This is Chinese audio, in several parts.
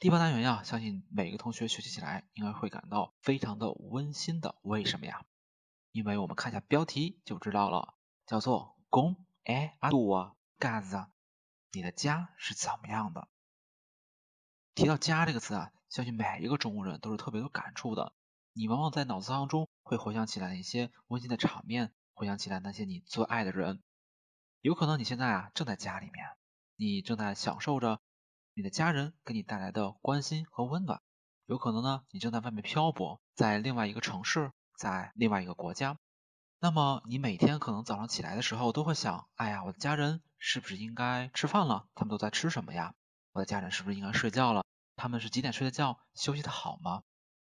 第八单元呀，相信每个同学学习起来应该会感到非常的温馨的。为什么呀？因为我们看一下标题就知道了，叫做公哎阿杜啊 i 子 ”，g 你的家是怎么样的？提到家这个词啊，相信每一个中国人都是特别有感触的。你往往在脑子当中会回想起来一些温馨的场面，回想起来那些你最爱的人。有可能你现在啊正在家里面，你正在享受着。你的家人给你带来的关心和温暖，有可能呢，你正在外面漂泊，在另外一个城市，在另外一个国家。那么你每天可能早上起来的时候都会想，哎呀，我的家人是不是应该吃饭了？他们都在吃什么呀？我的家人是不是应该睡觉了？他们是几点睡的觉？休息的好吗？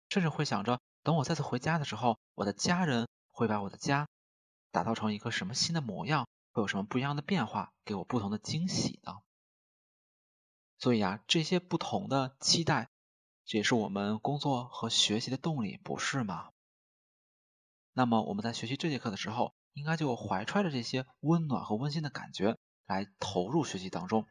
甚至会想着，等我再次回家的时候，我的家人会把我的家打造成一个什么新的模样？会有什么不一样的变化？给我不同的惊喜呢？所以啊，这些不同的期待，这也是我们工作和学习的动力，不是吗？那么我们在学习这节课的时候，应该就怀揣着这些温暖和温馨的感觉来投入学习当中。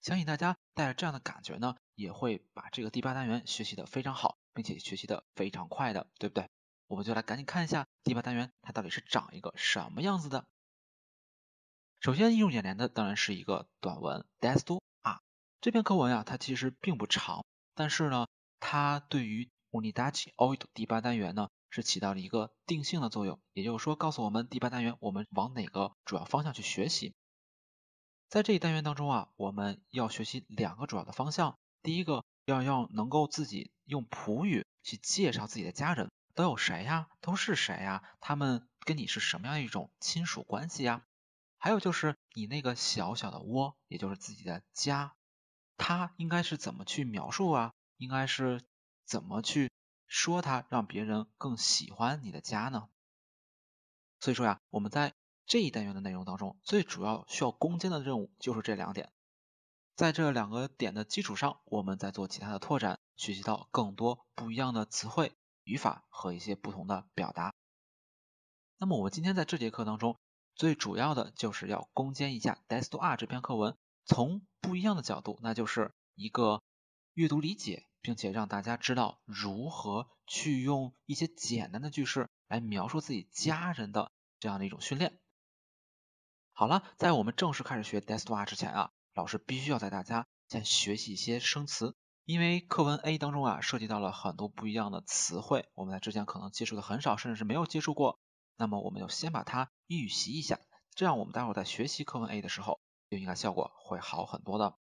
相信大家带着这样的感觉呢，也会把这个第八单元学习的非常好，并且学习的非常快的，对不对？我们就来赶紧看一下第八单元它到底是长一个什么样子的。首先映入眼帘的当然是一个短文，desk。这篇课文啊，它其实并不长，但是呢，它对于 Unidad o 第八单元呢是起到了一个定性的作用，也就是说告诉我们第八单元我们往哪个主要方向去学习。在这一单元当中啊，我们要学习两个主要的方向，第一个要要能够自己用普语去介绍自己的家人都有谁呀，都是谁呀，他们跟你是什么样一种亲属关系呀？还有就是你那个小小的窝，也就是自己的家。它应该是怎么去描述啊？应该是怎么去说它，让别人更喜欢你的家呢？所以说呀，我们在这一单元的内容当中，最主要需要攻坚的任务就是这两点。在这两个点的基础上，我们再做其他的拓展，学习到更多不一样的词汇、语法和一些不同的表达。那么我们今天在这节课当中，最主要的就是要攻坚一下《d e a t to r 这篇课文。从不一样的角度，那就是一个阅读理解，并且让大家知道如何去用一些简单的句式来描述自己家人的这样的一种训练。好了，在我们正式开始学《d e s t h w a 之前啊，老师必须要带大家先学习一些生词，因为课文 A 当中啊涉及到了很多不一样的词汇，我们在之前可能接触的很少，甚至是没有接触过。那么，我们就先把它预习一下，这样我们待会儿在学习课文 A 的时候。就应该效果会好很多的。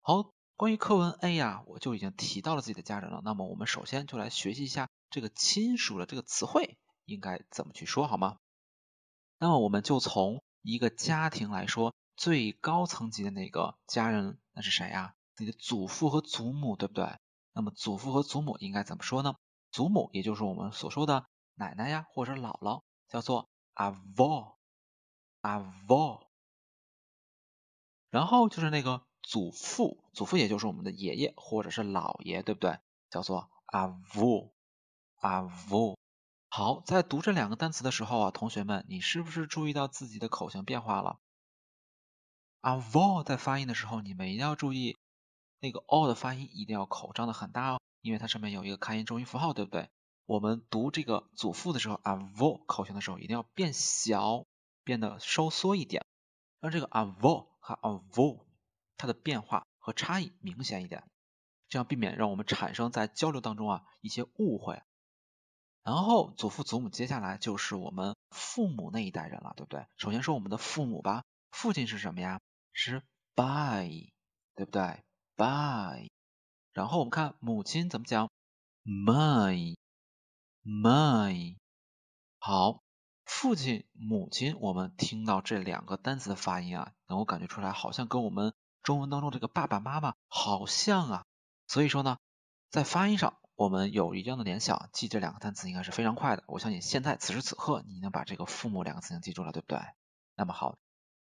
好，关于课文 A 呀，我就已经提到了自己的家人了。那么我们首先就来学习一下这个亲属的这个词汇应该怎么去说，好吗？那么我们就从一个家庭来说，最高层级的那个家人那是谁呀？自己的祖父和祖母，对不对？那么祖父和祖母应该怎么说呢？祖母也就是我们所说的奶奶呀，或者姥姥，叫做 a v o i r a v o r 然后就是那个祖父，祖父也就是我们的爷爷或者是姥爷，对不对？叫做阿夫，阿 o 好，在读这两个单词的时候啊，同学们，你是不是注意到自己的口型变化了？阿 o 在发音的时候，你们一定要注意那个 o 的发音，一定要口张的很大哦，因为它上面有一个开音中音符号，对不对？我们读这个祖父的时候，阿 o 口型的时候一定要变小，变得收缩一点，让这个阿 o 看，vo，它的变化和差异明显一点，这样避免让我们产生在交流当中啊一些误会。然后祖父祖母接下来就是我们父母那一代人了，对不对？首先说我们的父母吧，父亲是什么呀？是 b y 对不对 b y 然后我们看母亲怎么讲，my，my，好。父亲、母亲，我们听到这两个单词的发音啊，能够感觉出来，好像跟我们中文当中这个爸爸妈妈好像啊。所以说呢，在发音上我们有一样的联想，记这两个单词应该是非常快的。我相信现在此时此刻你已经把这个父母两个字已经记住了，对不对？那么好，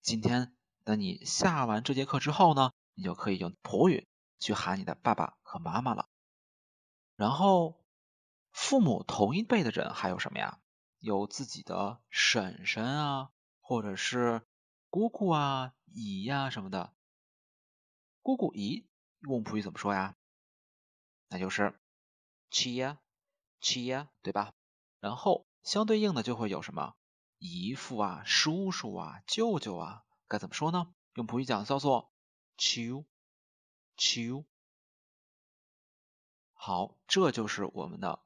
今天等你下完这节课之后呢，你就可以用普语去喊你的爸爸和妈妈了。然后，父母同一辈的人还有什么呀？有自己的婶婶啊，或者是姑姑啊、姨呀什么的。姑姑姨用普语怎么说呀？那就是七呀、七呀，对吧？然后相对应的就会有什么姨父啊、叔叔啊、舅舅啊，该怎么说呢？用普语讲叫做 c h c h 好，这就是我们的。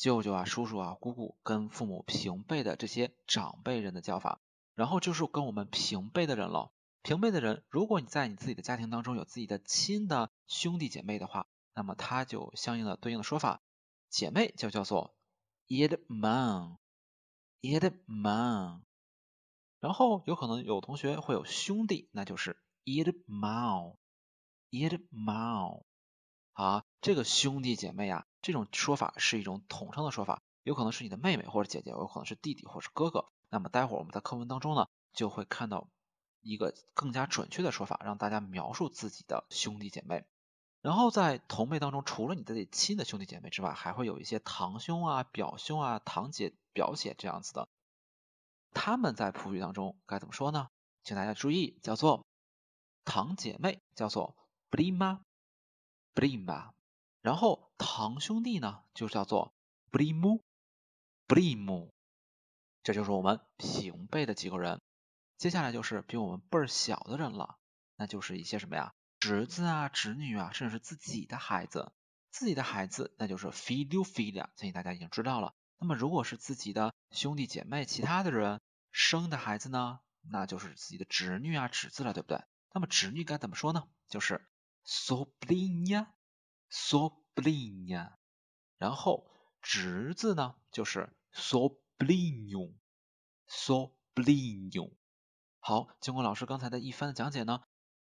舅舅啊、叔叔啊、姑姑跟父母平辈的这些长辈人的叫法，然后就是跟我们平辈的人了。平辈的人，如果你在你自己的家庭当中有自己的亲的兄弟姐妹的话，那么他就相应的对应的说法，姐妹就叫做 “it m a n i man”。然后有可能有同学会有兄弟，那就是 “it man”，“it man”。啊，这个兄弟姐妹呀，这种说法是一种统称的说法，有可能是你的妹妹或者姐姐，有可能是弟弟或者哥哥。那么待会儿我们在课文当中呢，就会看到一个更加准确的说法，让大家描述自己的兄弟姐妹。然后在同辈当中，除了你自己亲的兄弟姐妹之外，还会有一些堂兄啊、表兄啊、堂姐、表姐这样子的。他们在普语当中该怎么说呢？请大家注意，叫做堂姐妹，叫做 p r i ma。Blim 吧，然后堂兄弟呢就叫做 Blimu，Blimu，这就是我们平辈的几个人。接下来就是比我们辈儿小的人了，那就是一些什么呀，侄子啊、侄女啊，甚至是自己的孩子。自己的孩子那就是 Filula，相信大家已经知道了。那么如果是自己的兄弟姐妹，其他的人生的孩子呢，那就是自己的侄女啊、侄子了，对不对？那么侄女该怎么说呢？就是 Soblinia，Soblinia，然后侄子呢就是 Soblinio，Soblinio。好，经过老师刚才的一番的讲解呢，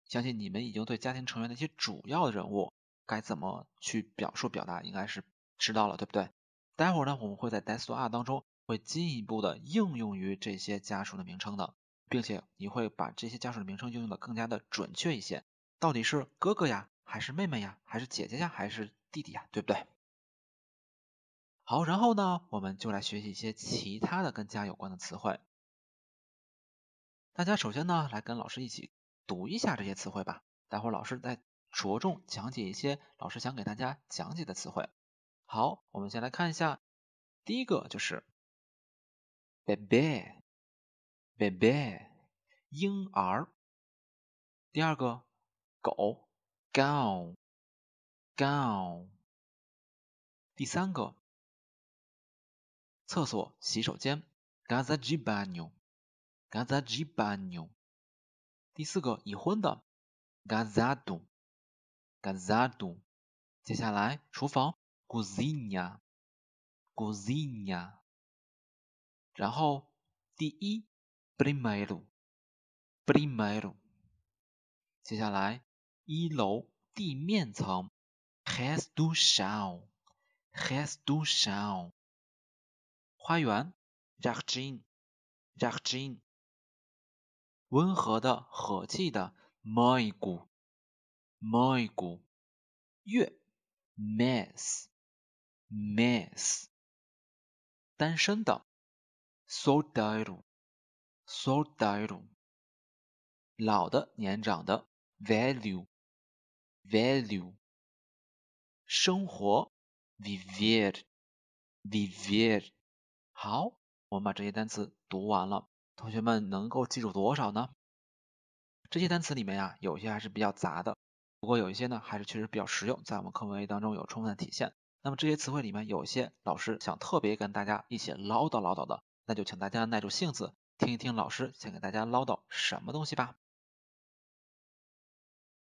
相信你们已经对家庭成员的一些主要的人物该怎么去表述表达，应该是知道了，对不对？待会儿呢，我们会在 Desu R 当中会进一步的应用于这些家属的名称的，并且你会把这些家属的名称应用的更加的准确一些。到底是哥哥呀，还是妹妹呀，还是姐姐呀，还是弟弟呀，对不对？好，然后呢，我们就来学习一些其他的跟家有关的词汇。大家首先呢，来跟老师一起读一下这些词汇吧。待会儿老师再着重讲解一些老师想给大家讲解的词汇。好，我们先来看一下，第一个就是 baby baby 婴儿。第二个。狗 g o w o g o w o 第三个，厕所、洗手间 b a n h e i r o g a z h a i y o 第四个，已婚的 g a z a d o g a z a d o 接下来，厨房，cozinha，cozinha。然后，第一，primeiro，primeiro。接下来。一楼地面层，has to show，has to show。花园 j a c h i n j a c h i n 温和的、和气的 m a i g o o m a i g o 月 m e s s m e s s 单身的，soldier，soldier。老的、年长的，value。Value，生活，vivre，vivre，好，我们把这些单词读完了，同学们能够记住多少呢？这些单词里面呀，有些还是比较杂的，不过有一些呢，还是确实比较实用，在我们课文当中有充分的体现。那么这些词汇里面，有些老师想特别跟大家一起唠叨唠叨的，那就请大家耐住性子听一听老师想给大家唠叨什么东西吧。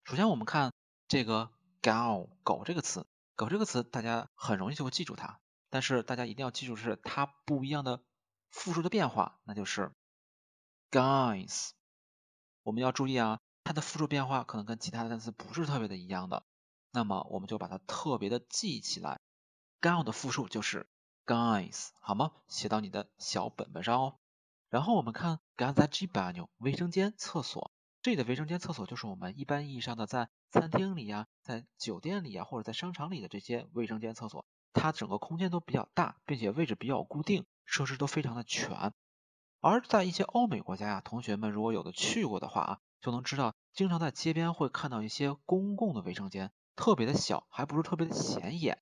首先我们看。这个 g o 狗这个词，狗这个词大家很容易就会记住它，但是大家一定要记住是它不一样的复数的变化，那就是 guys。我们要注意啊，它的复数变化可能跟其他的单词不是特别的一样的，那么我们就把它特别的记起来。g o 的复数就是 guys，好吗？写到你的小本本上哦。然后我们看 g a がざじばんゆ，卫生间、厕所。这里的卫生间厕所就是我们一般意义上的在餐厅里呀，在酒店里呀或者在商场里的这些卫生间厕所，它整个空间都比较大，并且位置比较固定，设施都非常的全。而在一些欧美国家呀，同学们如果有的去过的话啊，就能知道，经常在街边会看到一些公共的卫生间，特别的小，还不是特别的显眼。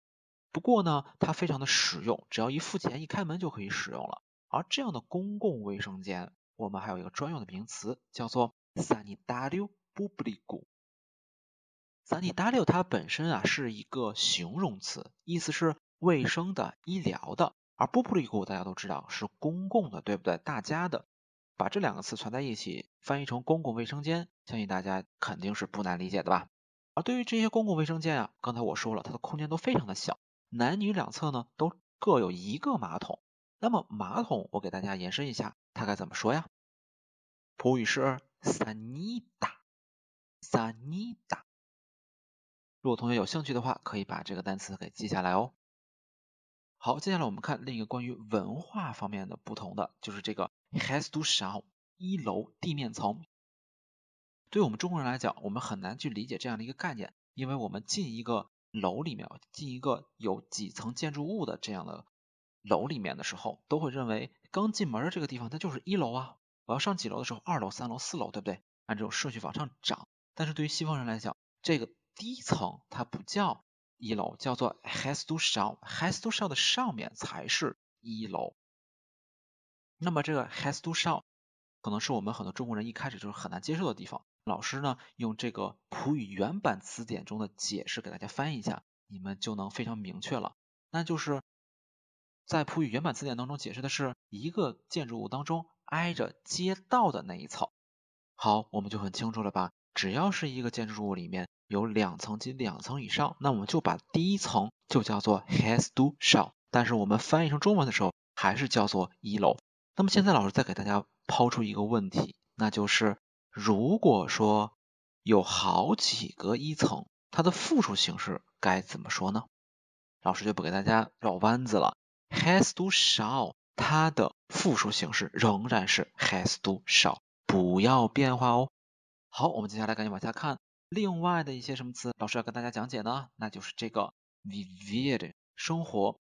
不过呢，它非常的实用，只要一付钱一开门就可以使用了。而这样的公共卫生间，我们还有一个专用的名词，叫做。Sanitario p u b l i c o Sanitario 它本身啊是一个形容词，意思是卫生的、医疗的，而 p u b l i c o 大家都知道是公共的，对不对？大家的，把这两个词存在一起，翻译成公共卫生间，相信大家肯定是不难理解的吧？而对于这些公共卫生间啊，刚才我说了，它的空间都非常的小，男女两侧呢都各有一个马桶。那么马桶，我给大家延伸一下，它该怎么说呀？葡语是。Sanida，Sanida，如果同学有兴趣的话，可以把这个单词给记下来哦。好，接下来我们看另一个关于文化方面的不同的，就是这个 h a s to s h o w 一楼地面层。对我们中国人来讲，我们很难去理解这样的一个概念，因为我们进一个楼里面，进一个有几层建筑物的这样的楼里面的时候，都会认为刚进门这个地方它就是一楼啊。我要上几楼的时候，二楼、三楼、四楼，对不对？按这种顺序往上涨。但是对于西方人来讲，这个第一层它不叫一楼，叫做 has to s h o h a s to shop 的上面才是一楼。那么这个 has to shop 可能是我们很多中国人一开始就是很难接受的地方。老师呢，用这个普语原版词典中的解释给大家翻译一下，你们就能非常明确了。那就是在普语原版词典当中解释的是一个建筑物当中。挨着街道的那一层，好，我们就很清楚了吧？只要是一个建筑物里面有两层及两层以上，那我们就把第一层就叫做 has t o s h o w 但是我们翻译成中文的时候，还是叫做一楼。那么现在老师再给大家抛出一个问题，那就是如果说有好几个一层，它的复数形式该怎么说呢？老师就不给大家绕弯子了，has t o s h o w r 它的复数形式仍然是 has to，少不要变化哦。好，我们接下来赶紧往下看，另外的一些什么词，老师要跟大家讲解呢？那就是这个 vivied 生活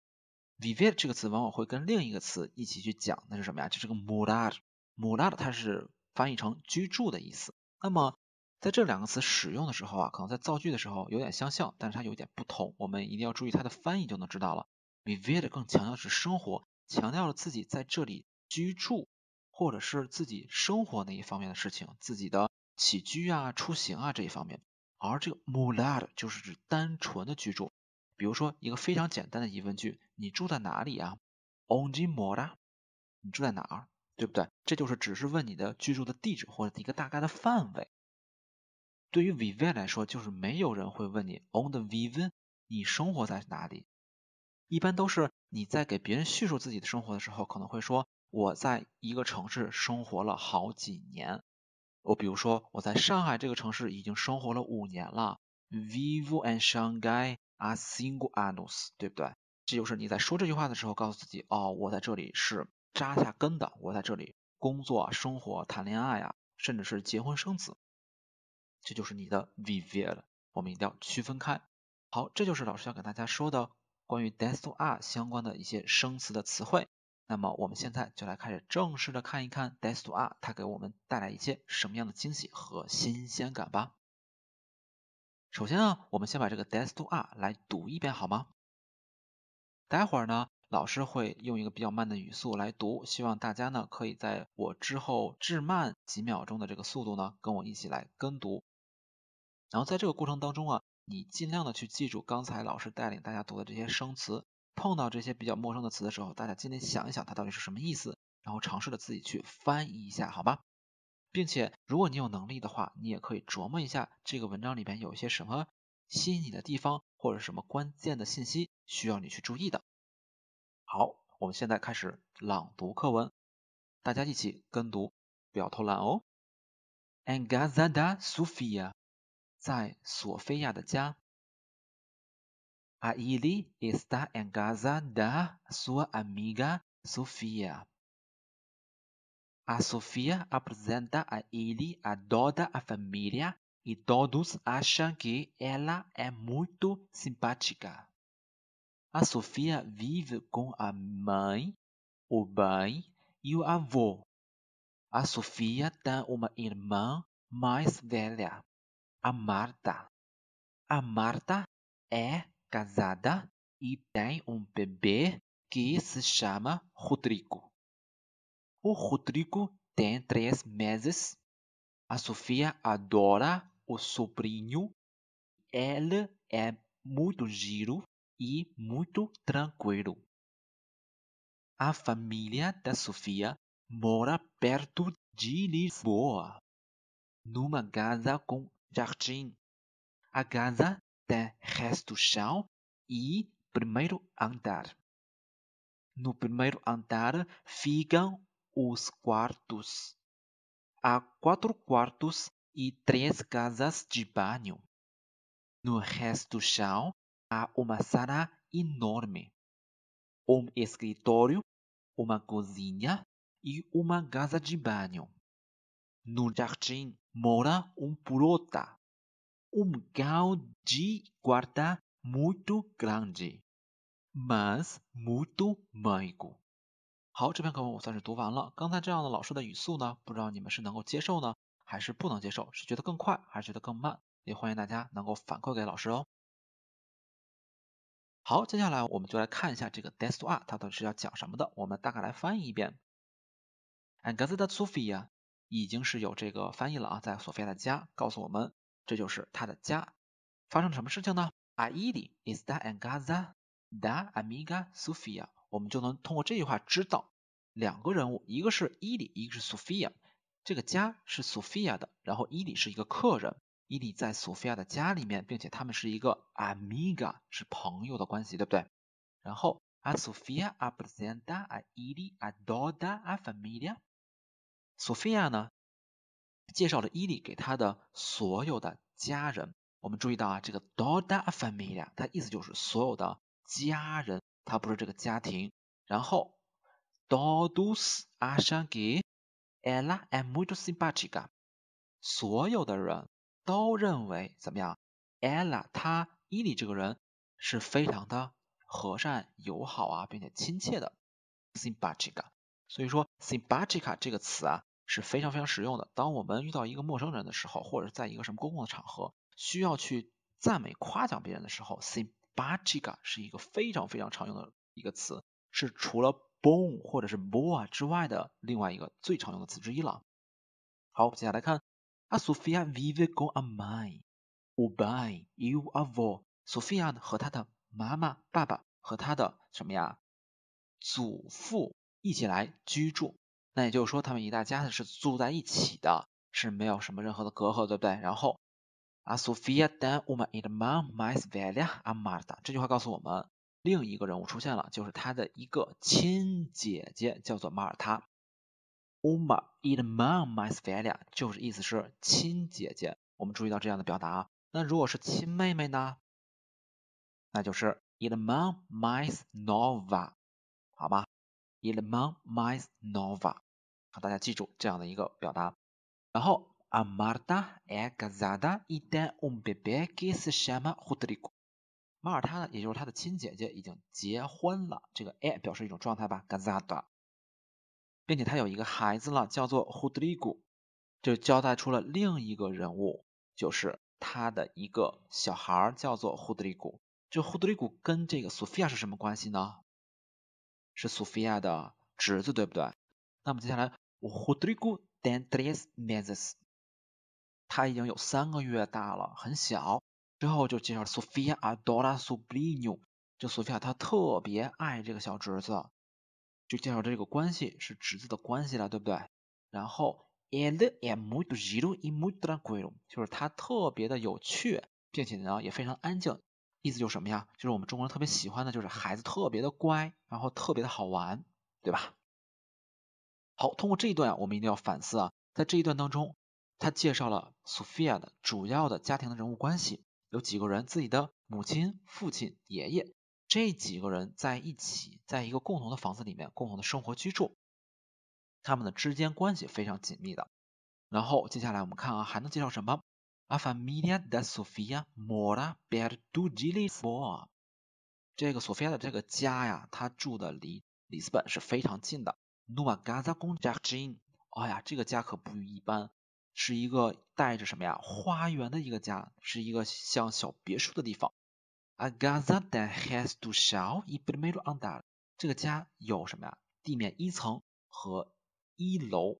，vivied 这个词往往会跟另一个词一起去讲，那是什么呀？就是个 m o d a r m o d a r 它是翻译成居住的意思。那么在这两个词使用的时候啊，可能在造句的时候有点相像，但是它有点不同，我们一定要注意它的翻译就能知道了。vivied 更强调是生活。强调了自己在这里居住，或者是自己生活那一方面的事情，自己的起居啊、出行啊这一方面。而这个 mula 就是指单纯的居住，比如说一个非常简单的疑问句：你住在哪里啊 o n h e m o r a 你住在哪儿？对不对？这就是只是问你的居住的地址或者一个大概的范围。对于 vivre 来说，就是没有人会问你 on the vivre，你生活在哪里？一般都是。你在给别人叙述自己的生活的时候，可能会说我在一个城市生活了好几年。我比如说我在上海这个城市已经生活了五年了。v i v o in Shanghai a e single adults，对不对？这就是你在说这句话的时候告诉自己哦，我在这里是扎下根的，我在这里工作、生活、谈恋爱呀，甚至是结婚生子，这就是你的 vive 了。我们一定要区分开。好，这就是老师要给大家说的。关于 Death to R 相关的一些生词的词汇，那么我们现在就来开始正式的看一看 Death to R 它给我们带来一些什么样的惊喜和新鲜感吧。首先啊，我们先把这个 Death to R 来读一遍好吗？待会儿呢，老师会用一个比较慢的语速来读，希望大家呢可以在我之后至慢几秒钟的这个速度呢跟我一起来跟读，然后在这个过程当中啊。你尽量的去记住刚才老师带领大家读的这些生词，碰到这些比较陌生的词的时候，大家尽天想一想它到底是什么意思，然后尝试着自己去翻译一下，好吗？并且如果你有能力的话，你也可以琢磨一下这个文章里边有一些什么吸引你的地方，或者什么关键的信息需要你去注意的。好，我们现在开始朗读课文，大家一起跟读，不要偷懒哦。En g a z a d a Sofia. 在索菲亚的家。A ele está em casa da sua amiga Sofia. A Sofia apresenta a ele a toda a família e todos acham que ela é muito simpática. A Sofia vive com a mãe, o pai e o avô. A Sofia tem uma irmã mais velha a Marta. A Marta é casada e tem um bebê que se chama Rodrigo. O Rodrigo tem três meses. A Sofia adora o sobrinho. Ele é muito giro e muito tranquilo. A família da Sofia mora perto de Lisboa, numa casa com jardim. A casa tem resto chão e primeiro andar. No primeiro andar ficam os quartos. Há quatro quartos e três casas de banho. No resto chão há uma sala enorme, um escritório, uma cozinha e uma casa de banho. No jardim Mora un prota, un gau di quartà molto grande, mas molto m a 好，这篇课文我算是读完了。刚才这样的老师的语速呢，不知道你们是能够接受呢，还是不能接受，是觉得更快，还是觉得更慢？也欢迎大家能够反馈给老师哦。好，接下来我们就来看一下这个 Des t o a r 它到底是要讲什么的？我们大概来翻译一遍。e n c a t a Sofia. 已经是有这个翻译了啊，在索菲亚的家，告诉我们这就是他的家。发生了什么事情呢？Ili a i s t á en g a z a da amiga s o f i a 我们就能通过这句话知道两个人物，一个是伊 i 一个是 Sofia。这个家是 Sofia 的，然后伊 i 是一个客人。伊里在索菲亚的家里面，并且他们是一个 amiga，是朋友的关系，对不对？然后，A s o f i a presenta a Ili a d o d a la familia。索菲亚呢，介绍了伊利给他的所有的家人。我们注意到啊，这个 d o d a familia”，它意思就是所有的家人，它不是这个家庭。然后 d o d o s a s h a n g e ella amujo s i m b a h i g a 所有的人都认为怎么样？ella 他伊利这个人是非常的和善、友好啊，并且亲切的 s i m b a h i g a 所以说，simbatica 这个词啊是非常非常实用的。当我们遇到一个陌生人的时候，或者在一个什么公共场合需要去赞美夸奖别人的时候，simbatica 是一个非常非常常用的一个词，是除了 bon 或者是 boa 之外的另外一个最常用的词之一了。好，我们接下来看，Sophia vive con amai, o by you are Sophia 和他的妈妈、爸爸和他的什么呀祖父。一起来居住，那也就是说他们一大家子是住在一起的，是没有什么任何的隔阂，对不对？然后，A Sofia Dan Uma i d Mam Mais v a l l a Am Marta，这句话告诉我们，另一个人物出现了，就是他的一个亲姐姐，叫做马尔塔。Uma i d Mam Mais v a l l a 就是意思是亲姐姐。我们注意到这样的表达啊，那如果是亲妹妹呢，那就是 i d Mam Mais Nova，好吗？Il man mais nova，好，大家记住这样的一个表达。然后，A m a r t a e Gazada ida u m bebe que es c h a m a h u d r i g u 马尔他呢，也就是他的亲姐姐，已经结婚了。这个 e 表示一种状态吧，Gazada，并且他有一个孩子了，叫做 h u d r i g u 就交代出了另一个人物，就是他的一个小孩，叫做 h u d r i g u 这 h u d r i g u 跟这个 s o 亚 i a 是什么关系呢？是索菲亚的侄子，对不对？那么接下来，Uchurigu Dan tres meses，他已经有三个月大了，很小。之后就介绍苏菲亚，A doña s o b l i n i o 就苏菲亚她特别爱这个小侄子，就介绍这个关系是侄子的关系了，对不对？然后 and s muy m t r i r o y muy tranquilo，就是他特别的有趣，并且呢也非常安静。意思就是什么呀？就是我们中国人特别喜欢的，就是孩子特别的乖，然后特别的好玩，对吧？好，通过这一段啊，我们一定要反思啊，在这一段当中，他介绍了 s o p h i a 的主要的家庭的人物关系，有几个人，自己的母亲、父亲、爷爷，这几个人在一起，在一个共同的房子里面共同的生活居住，他们的之间关系非常紧密的。然后接下来我们看啊，还能介绍什么？a familia de Sofia mora per do juli. For 这个索菲亚的这个家呀，她住的离里斯本是非常近的。No a casa con Jean。哎呀，这个家可不一般，是一个带着什么呀？花园的一个家，是一个像小别墅的地方。A casa ten has t o s xar i per més un dal。这个家有什么呀？地面一层和一楼。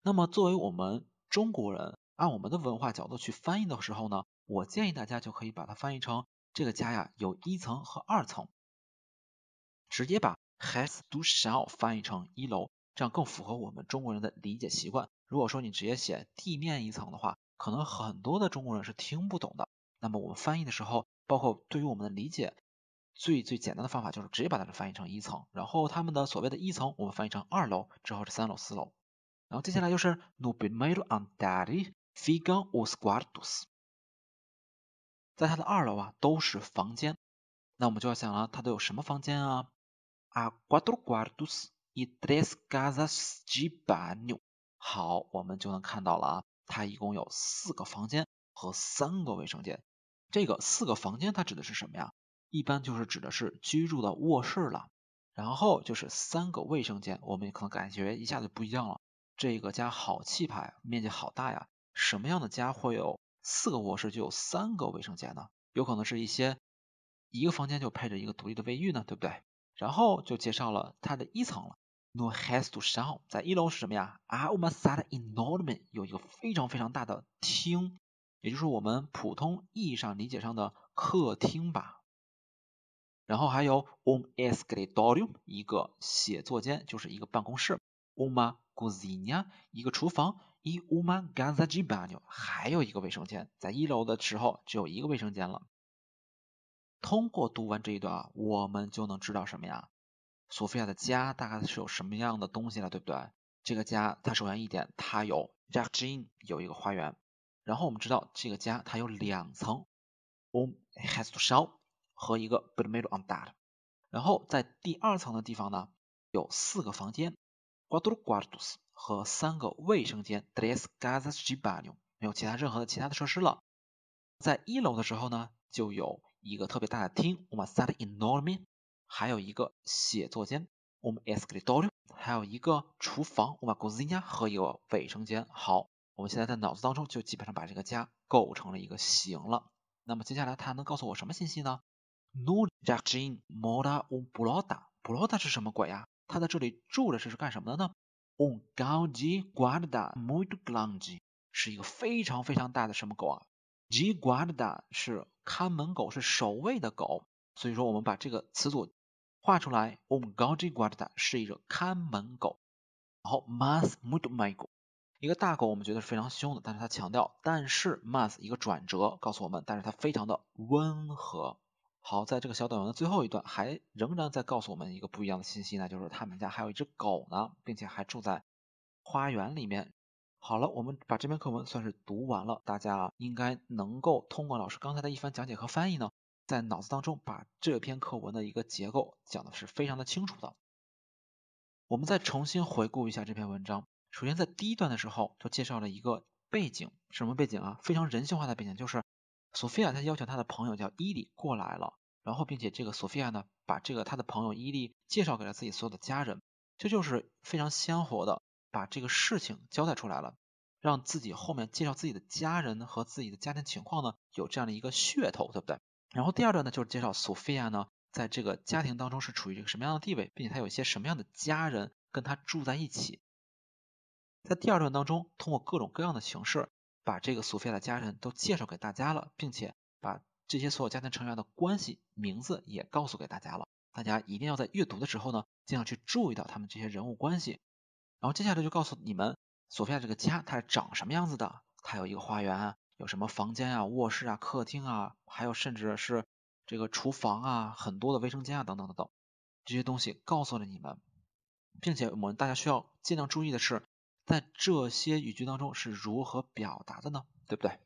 那么作为我们中国人。按我们的文化角度去翻译的时候呢，我建议大家就可以把它翻译成这个家呀有一层和二层，直接把 has d o s h a l l 翻译成一楼，这样更符合我们中国人的理解习惯。如果说你直接写地面一层的话，可能很多的中国人是听不懂的。那么我们翻译的时候，包括对于我们的理解，最最简单的方法就是直接把它们翻译成一层，然后他们的所谓的一层，我们翻译成二楼，之后是三楼、四楼，然后接下来就是 no be made on daddy。f i g u e o a s g u a r d o s 在它的二楼啊都是房间，那我们就要想了，它都有什么房间啊 a Guardo g u a r d o s y t r s casas d i b a n u 好，我们就能看到了，啊，它一共有四个房间和三个卫生间。这个四个房间它指的是什么呀？一般就是指的是居住的卧室了，然后就是三个卫生间，我们也可能感觉一下就不一样了。这个家好气派面积好大呀。什么样的家会有四个卧室就有三个卫生间呢？有可能是一些一个房间就配着一个独立的卫浴呢，对不对？然后就介绍了它的一层了。No has to show，在一楼是什么呀 a 我们 s a t e n n o r m a n 有一个非常非常大的厅，也就是我们普通意义上理解上的客厅吧。然后还有 u o m e s s g l e d o r i u m 一个写作间，就是一个办公室。u m a c u z i n a 一个厨房。一屋满干啥鸡巴牛？还有一个卫生间，在一楼的时候只有一个卫生间了。通过读完这一段啊，我们就能知道什么呀？索菲亚的家大概是有什么样的东西了，对不对？这个家，它首先一点，它有 Jack j a n 有一个花园。然后我们知道这个家它有两层，one has to show 和一个 but middle on that。然后在第二层的地方呢，有四个房间 g u a d o u a r o s 和三个卫生间，tres gazebanu，没有其他任何的其他的设施了。在一楼的时候呢，就有一个特别大的厅我 m s a t i n o r m a n 还有一个写作间我 m e s c r i t o r i 还有一个厨房我 m g 公 z i n a 和一个卫生间。好，我们现在在脑子当中就基本上把这个家构成了一个形了。那么接下来他还能告诉我什么信息呢？Nu in moda u b l o d a b l o d a 是什么鬼呀？他在这里住着这是干什么的呢？u n g a u i Guarda muito grande 是一个非常非常大的什么狗啊 g i Guarda 是看门狗，是守卫的狗。所以说我们把这个词组画出来 u n g a u i Guarda 是一个看门狗。然后 m a s muito mais 一个大狗我们觉得是非常凶的，但是它强调，但是 m a s 一个转折告诉我们，但是它非常的温和。好，在这个小短文的最后一段，还仍然在告诉我们一个不一样的信息呢，就是他们家还有一只狗呢，并且还住在花园里面。好了，我们把这篇课文算是读完了，大家应该能够通过老师刚才的一番讲解和翻译呢，在脑子当中把这篇课文的一个结构讲的是非常的清楚的。我们再重新回顾一下这篇文章，首先在第一段的时候就介绍了一个背景，什么背景啊？非常人性化的背景，就是索菲亚她邀请她的朋友叫伊里过来了。然后，并且这个索菲亚呢，把这个她的朋友伊利介绍给了自己所有的家人，这就是非常鲜活的把这个事情交代出来了，让自己后面介绍自己的家人和自己的家庭情况呢，有这样的一个噱头，对不对？然后第二段呢，就是介绍索菲亚呢，在这个家庭当中是处于一个什么样的地位，并且她有一些什么样的家人跟她住在一起。在第二段当中，通过各种各样的形式，把这个索菲亚的家人都介绍给大家了，并且把。这些所有家庭成员的关系、名字也告诉给大家了。大家一定要在阅读的时候呢，尽量去注意到他们这些人物关系。然后接下来就告诉你们索菲亚这个家它长什么样子的。它有一个花园，有什么房间啊、卧室啊、客厅啊，还有甚至是这个厨房啊、很多的卫生间啊等等等等这些东西告诉了你们。并且我们大家需要尽量注意的是，在这些语句当中是如何表达的呢？对不对？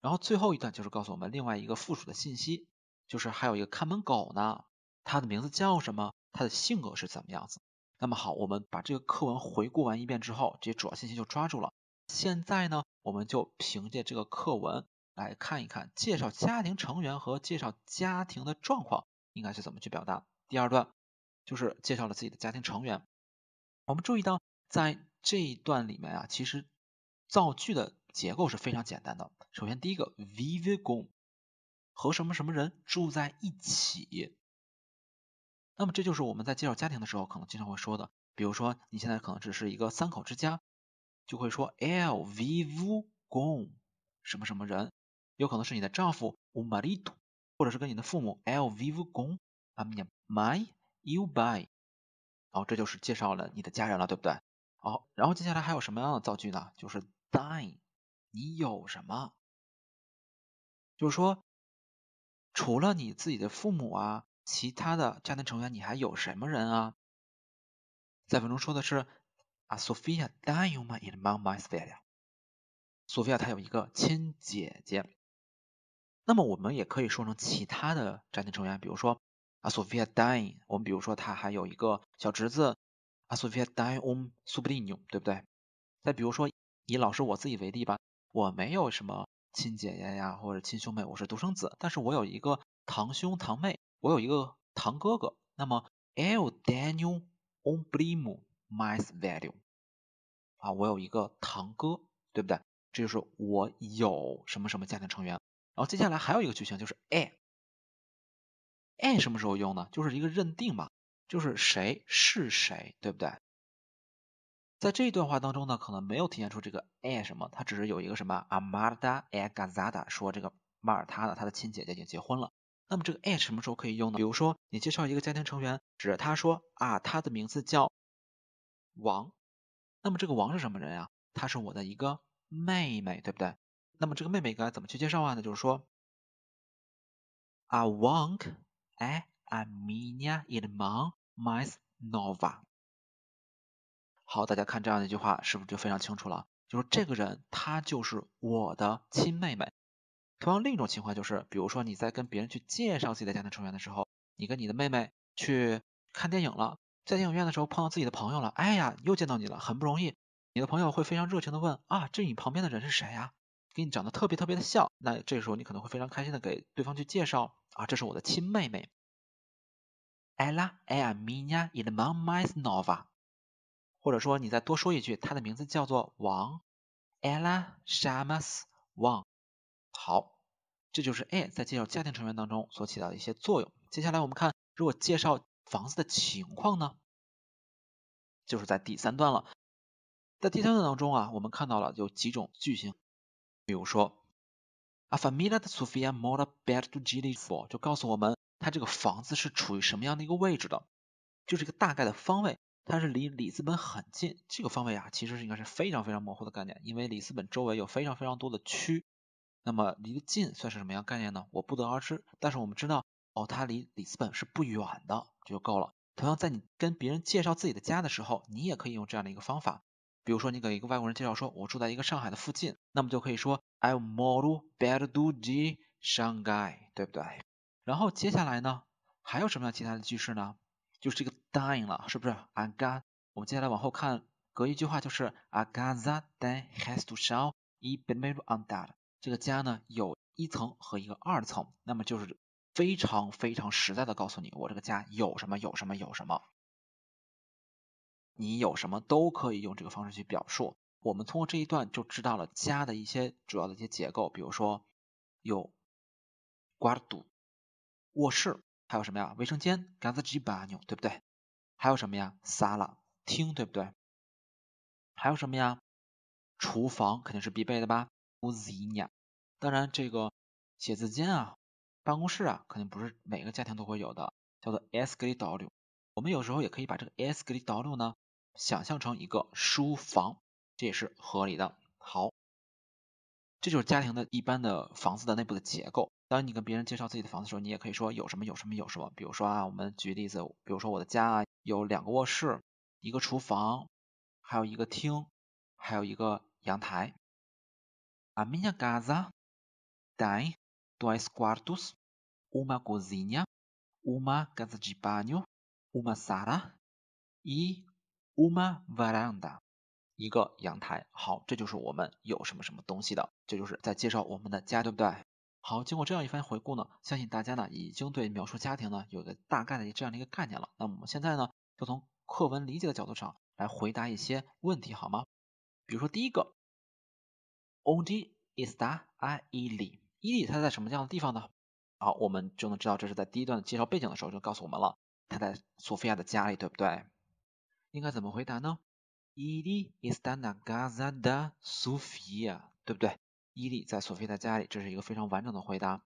然后最后一段就是告诉我们另外一个附属的信息，就是还有一个看门狗呢，它的名字叫什么，它的性格是怎么样子。那么好，我们把这个课文回顾完一遍之后，这些主要信息就抓住了。现在呢，我们就凭借这个课文来看一看，介绍家庭成员和介绍家庭的状况应该是怎么去表达。第二段就是介绍了自己的家庭成员。我们注意到，在这一段里面啊，其实造句的结构是非常简单的。首先，第一个 vivi con 和什么什么人住在一起，那么这就是我们在介绍家庭的时候可能经常会说的，比如说你现在可能只是一个三口之家，就会说 l v i v o con 什么什么人，有可能是你的丈夫 un marito，或者是跟你的父母 l vivi con mi mio u b u r e 然后这就是介绍了你的家人了，对不对？好，然后接下来还有什么样的造句呢？就是 dine，你有什么？就是说，除了你自己的父母啊，其他的家庭成员你还有什么人啊？在文中说的是啊，Sophia Diana in Mount My Sphera，索菲亚她有一个亲姐姐。那么我们也可以说成其他的家庭成员，比如说啊，Sophia Dine，我们比如说她还有一个小侄子啊，Sophia Dine um Subdin，对不对？再比如说以老师我自己为例吧，我没有什么。亲姐姐呀，或者亲兄妹，我是独生子，但是我有一个堂兄堂妹，我有一个堂哥哥。那么 L Daniel o b l e m i s v a l u e 啊，我有一个堂哥，对不对？这就是我有什么什么家庭成员。然后接下来还有一个句型就是 a，a 什么时候用呢？就是一个认定嘛，就是谁是谁，对不对？在这一段话当中呢，可能没有体现出这个哎什么，他只是有一个什么 amada a gazada，说这个马尔塔呢，他的亲姐姐已经结婚了。那么这个 a 什么时候可以用呢？比如说你介绍一个家庭成员，指着他说啊，他的名字叫王。那么这个王是什么人啊？他是我的一个妹妹，对不对？那么这个妹妹该怎么去介绍啊？那就是说阿旺埃阿米尼亚伊德芒马斯 v a 好，大家看这样的一句话，是不是就非常清楚了？就是这个人，她就是我的亲妹妹。同样，另一种情况就是，比如说你在跟别人去介绍自己的家庭成员的时候，你跟你的妹妹去看电影了，在电影院的时候碰到自己的朋友了，哎呀，又见到你了，很不容易。你的朋友会非常热情的问啊，这你旁边的人是谁呀？跟你长得特别特别的像。那这个时候，你可能会非常开心的给对方去介绍啊，这是我的亲妹妹。Ella a mia in mamma o v a 或者说你再多说一句，他的名字叫做王 Ella Shamas Wang。好，这就是哎在介绍家庭成员当中所起到的一些作用。接下来我们看，如果介绍房子的情况呢，就是在第三段了。在第三段当中啊，我们看到了有几种句型，比如说，A familiar Sofia m o r e d b a c to Gili for，就告诉我们他这个房子是处于什么样的一个位置的，就是一个大概的方位。它是离里斯本很近这个方位啊，其实是应该是非常非常模糊的概念，因为里斯本周围有非常非常多的区，那么离得近算是什么样概念呢？我不得而知。但是我们知道，哦，它离里斯本是不远的，这就够了。同样，在你跟别人介绍自己的家的时候，你也可以用这样的一个方法，比如说你给一个外国人介绍说，我住在一个上海的附近，那么就可以说，I'm more b e r d o the Shanghai，对不对？然后接下来呢，还有什么样其他的句式呢？就是这个。Dying 了，是不是 a g a 我们接下来往后看，隔一句话就是 Agaza then has to show i b m a y e on that。这个家呢有一层和一个二层，那么就是非常非常实在的告诉你，我这个家有什么有什么有什么。你有什么都可以用这个方式去表述。我们通过这一段就知道了家的一些主要的一些结构，比如说有 g u a r d o 卧室，还有什么呀？卫生间 g a z a z i b a n 对不对？还有什么呀？sala 听，对不对？还有什么呀？厨房肯定是必备的吧。u z i n a 当然，这个写字间啊、办公室啊，肯定不是每个家庭都会有的，叫做 escritorio。我们有时候也可以把这个 escritorio 呢，想象成一个书房，这也是合理的。好，这就是家庭的一般的房子的内部的结构。当你跟别人介绍自己的房子的时候，你也可以说有什么有什么有什么。比如说啊，我们举例子，比如说我的家啊。有两个卧室，一个厨房，还有一个厅，还有一个阳台。A minha casa tem dois quartos, uma cozinha, uma casa de banho, uma sala e uma varanda。一个阳台。好，这就是我们有什么什么东西的，这就是在介绍我们的家，对不对？好，经过这样一番回顾呢，相信大家呢已经对描述家庭呢有个大概的这样的一个概念了。那么我们现在呢就从课文理解的角度上来回答一些问题，好吗？比如说第一个 w d e e is d a i l 伊利，伊利他在什么样的地方呢？好，我们就能知道这是在第一段介绍背景的时候就告诉我们了，他在索菲亚的家里，对不对？应该怎么回答呢？伊利 is in the casa d a Sofia，对不对？伊利在索菲亚家里，这是一个非常完整的回答。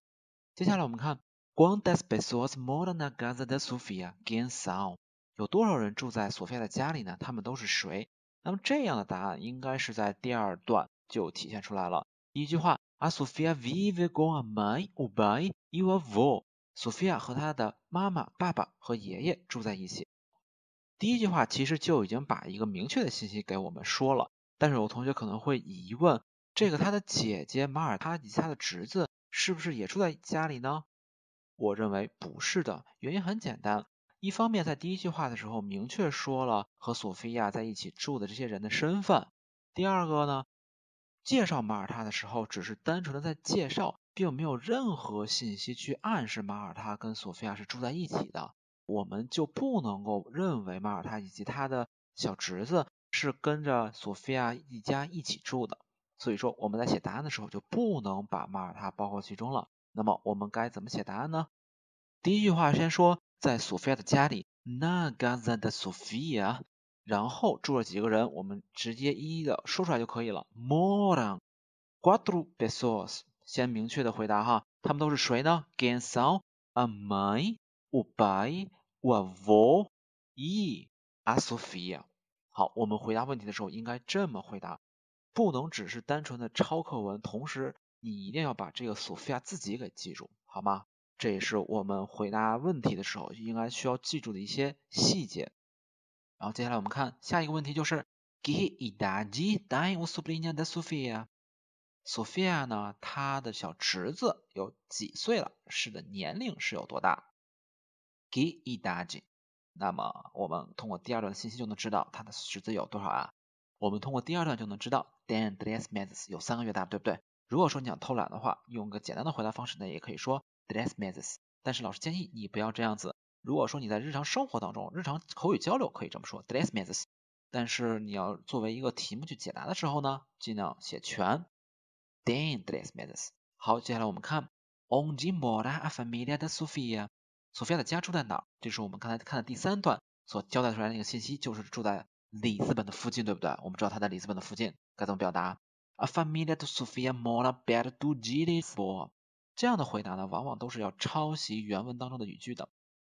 接下来我们看 q u n t a s pessoas m o r a na casa de Sofia e n São？有多少人住在索菲亚的家里呢？他们都是谁？那么这样的答案应该是在第二段就体现出来了。第一句话，A Sofia vive com a mãe, o pai e o avô。索菲亚和她的妈妈、爸爸和爷爷住在一起。第一句话其实就已经把一个明确的信息给我们说了。但是有同学可能会疑问。这个他的姐姐马尔塔以及他的侄子是不是也住在家里呢？我认为不是的，原因很简单，一方面在第一句话的时候明确说了和索菲亚在一起住的这些人的身份，第二个呢，介绍马尔塔的时候只是单纯的在介绍，并没有任何信息去暗示马尔塔跟索菲亚是住在一起的，我们就不能够认为马尔塔以及他的小侄子是跟着索菲亚一家一起住的。所以说，我们在写答案的时候就不能把马耳他包括其中了。那么我们该怎么写答案呢？第一句话先说在索菲亚的家里，那 g a 的 de Sofia，然后住了几个人，我们直接一一的说出来就可以了。Moran, g u a d r l u p e s o s 先明确的回答哈，他们都是谁呢 g a n z a l o Amay, u b a i Uavo, E, a Sofia。好，我们回答问题的时候应该这么回答。不能只是单纯的抄课文，同时你一定要把这个索菲亚自己给记住，好吗？这也是我们回答问题的时候应该需要记住的一些细节。然后接下来我们看下一个问题，就是 Ge idaji dai 给 s u b l i 我，a d 定 Sofia。索菲亚呢，他的小侄子有几岁了？是的，年龄是有多大？g i d a 大 i 那么我们通过第二段信息就能知道他的侄子有多少啊？我们通过第二段就能知道，Dan Dresmeses 有三个月大，对不对？如果说你想偷懒的话，用个简单的回答方式呢，也可以说 Dresmeses。但是老师建议你不要这样子。如果说你在日常生活当中，日常口语交流可以这么说 Dresmeses，但是你要作为一个题目去解答的时候呢，尽量写全 Dan Dresmeses。好，接下来我们看 o n g i e mora a familia de Sofia。索菲亚的家住在哪？这是我们刚才看的第三段所交代出来的个信息，就是住在。里斯本的附近，对不对？我们知道他在里斯本的附近，该怎么表达 a f a m i l i a t Sofia more a b e t t e do g i l i y for 这样的回答呢，往往都是要抄袭原文当中的语句的。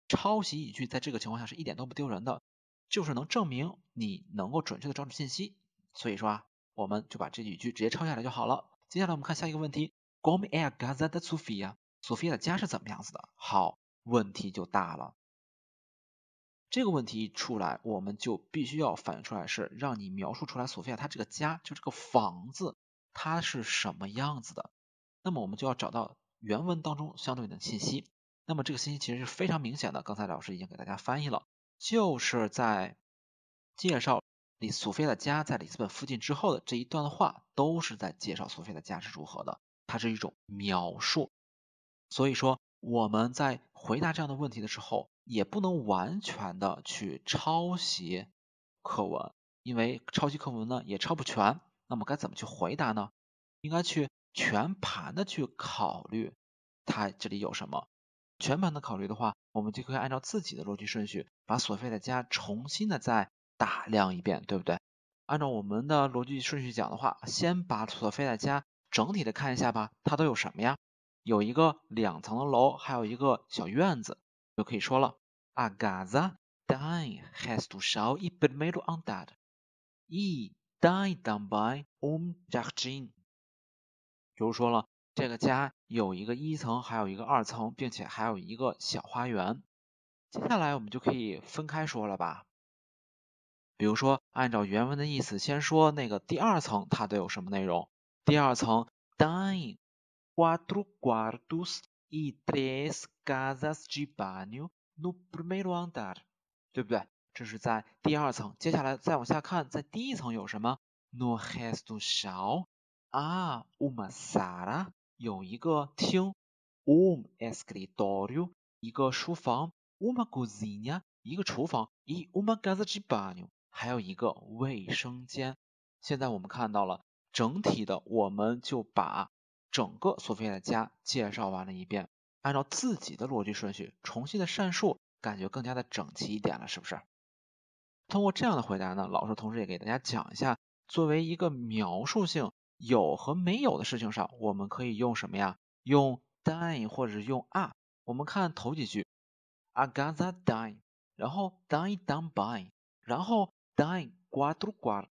抄袭语句，在这个情况下是一点都不丢人的，就是能证明你能够准确的抓住信息。所以说啊，我们就把这语句直接抄下来就好了。接下来我们看下一个问题，Gomi air Gaza d a Sofia，s o f i a 的家是怎么样子的？好，问题就大了。这个问题一出来，我们就必须要反映出来，是让你描述出来。索菲亚她这个家，就这个房子，它是什么样子的？那么我们就要找到原文当中相对应的信息。那么这个信息其实是非常明显的，刚才老师已经给大家翻译了，就是在介绍李索菲亚的家在里斯本附近之后的这一段话，都是在介绍索菲亚的家是如何的，它是一种描述。所以说我们在回答这样的问题的时候。也不能完全的去抄袭课文，因为抄袭课文呢也抄不全。那么该怎么去回答呢？应该去全盘的去考虑它这里有什么。全盘的考虑的话，我们就可以按照自己的逻辑顺序，把索菲的家重新的再打量一遍，对不对？按照我们的逻辑顺序讲的话，先把索菲的家整体的看一下吧，它都有什么呀？有一个两层的楼，还有一个小院子。就可以说了，a g a s a tem seis quartos e primeiro a n h a t e dois dormitórios. 就是说了，这个家有一个一层，还有一个二层，并且还有一个小花园。接下来我们就可以分开说了吧。比如说，按照原文的意思，先说那个第二层它都有什么内容。第二层 tem q u a d r o quartos. E tres gazas gibanio no p r i m e l o n d a r 对不对？这是在第二层。接下来再往下看，在第一层有什么？No has t o h a o 啊，我 a 啥 a 有一个厅，Uma esquidorio，一个书房，Uma cozinha，一个厨房，E uma gazas g b a n i o 还有一个卫生间。现在我们看到了整体的，我们就把。整个索菲亚的家介绍完了一遍，按照自己的逻辑顺序重新的阐述，感觉更加的整齐一点了，是不是？通过这样的回答呢，老师同时也给大家讲一下，作为一个描述性有和没有的事情上，我们可以用什么呀？用 die 或者用 are。我们看头几句，I got a die，然后 die d o n e by，然后 die g u a t u a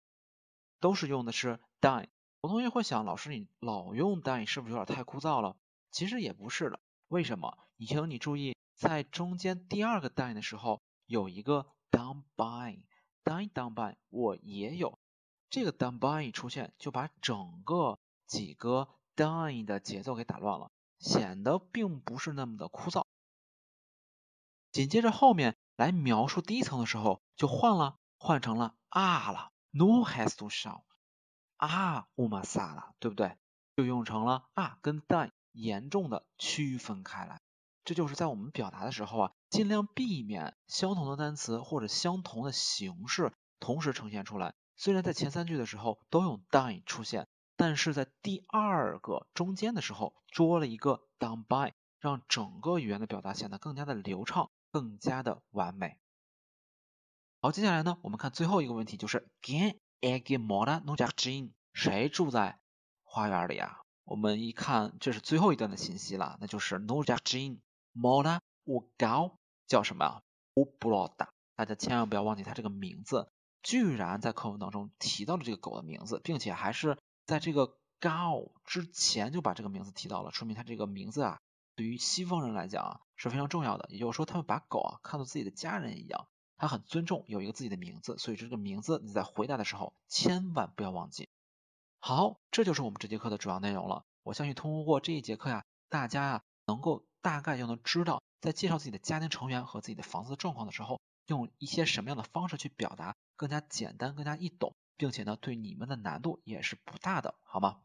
都是用的是 die。我同学会想，老师你老用 d i g 是不是有点太枯燥了？其实也不是的，为什么？你请你注意，在中间第二个 d i g 的时候，有一个 down by die down by，我也有，这个 down by 一出现，就把整个几个 d i g 的节奏给打乱了，显得并不是那么的枯燥。紧接着后面来描述第一层的时候，就换了，换成了啊了，no has to show。啊，乌玛萨了，对不对？就用成了啊，跟 d i e 严重的区分开来。这就是在我们表达的时候啊，尽量避免相同的单词或者相同的形式同时呈现出来。虽然在前三句的时候都用 d i e 出现，但是在第二个中间的时候，捉了一个 done by，让整个语言的表达显得更加的流畅，更加的完美。好，接下来呢，我们看最后一个问题，就是 gain。Egi Mora o a n n k j 谁住在花园里啊？我们一看，这是最后一段的信息了，那就是 Noja k Jane。猫 g 我 o 叫什么？我布拉达。大家千万不要忘记它这个名字。居然在课文当中提到了这个狗的名字，并且还是在这个 Gao 之前就把这个名字提到了，说明它这个名字啊，对于西方人来讲啊是非常重要的。也就是说，他们把狗啊看作自己的家人一样。他很尊重有一个自己的名字，所以这个名字你在回答的时候千万不要忘记。好，这就是我们这节课的主要内容了。我相信通过这一节课呀，大家呀能够大概就能知道，在介绍自己的家庭成员和自己的房子的状况的时候，用一些什么样的方式去表达更加简单、更加易懂，并且呢对你们的难度也是不大的，好吗？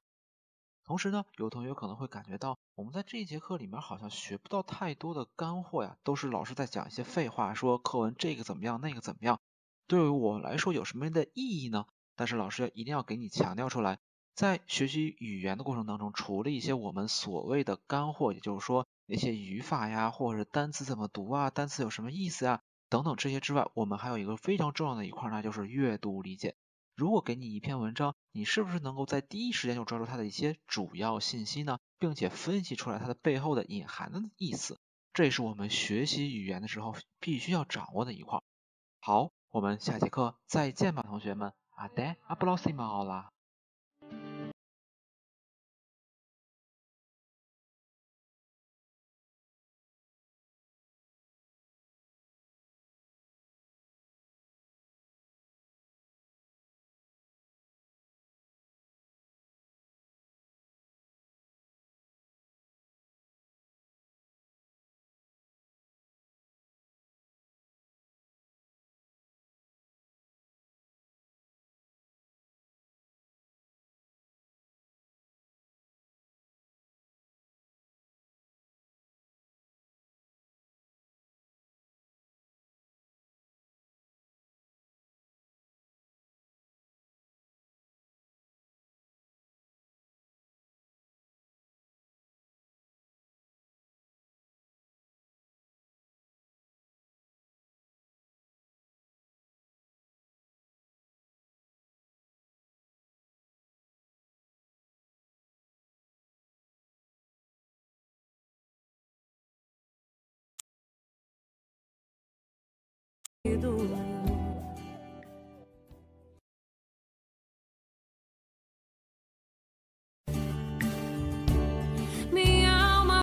同时呢，有同学可能会感觉到，我们在这一节课里面好像学不到太多的干货呀，都是老师在讲一些废话，说课文这个怎么样，那个怎么样，对于我来说有什么样的意义呢？但是老师要一定要给你强调出来，在学习语言的过程当中，除了一些我们所谓的干货，也就是说那些语法呀，或者是单词怎么读啊，单词有什么意思呀，等等这些之外，我们还有一个非常重要的一块，那就是阅读理解。如果给你一篇文章，你是不是能够在第一时间就抓住它的一些主要信息呢？并且分析出来它的背后的隐含的意思？这也是我们学习语言的时候必须要掌握的一块。好，我们下节课再见吧，同学们。阿德，阿波罗西 l o 温度。